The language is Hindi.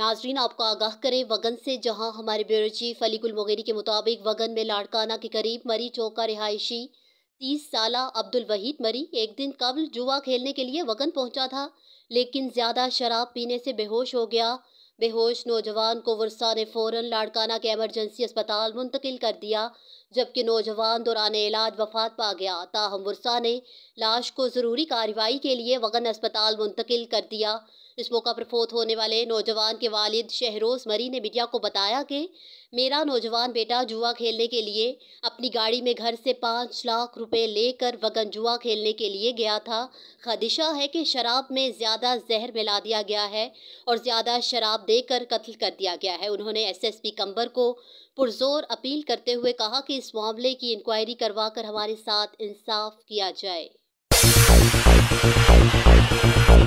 नाजरीन आपको आगाह करें वगन से जहां हमारे ब्यूरो चीफ अली गुल मोगेरी के मुताबिक वगन में लाड़काना के करीब मरी चौक का रिहायशी तीस साल अब्दुल वहीद मरी एक दिन कबल जुआ खेलने के लिए वगन पहुंचा था लेकिन ज़्यादा शराब पीने से बेहोश हो गया बेहोश नौजवान को वर्षा ने फौरन लाड़काना के एमरजेंसी अस्पताल मुंतकिल कर दिया जबकि नौजवान दौरान इलाज वफात पा गया ताहम वर्षा ने लाश को ज़रूरी कार्रवाई के लिए वगन अस्पताल मुंतकिल कर दिया इस मौका पर फोत होने वाले नौजवान के वालिद शहरोज मरी ने मीडिया को बताया कि मेरा नौजवान बेटा जुआ खेलने के लिए अपनी गाड़ी में घर से पाँच लाख रुपए लेकर वगन जुआ खेलने के लिए गया था खदिशा है कि शराब में ज़्यादा जहर मिला दिया गया है और ज़्यादा शराब देकर कत्ल कर दिया गया है उन्होंने एसएसपी कंबर को पुरजोर अपील करते हुए कहा कि इस मामले की इंक्वायरी करवाकर हमारे साथ इंसाफ किया जाए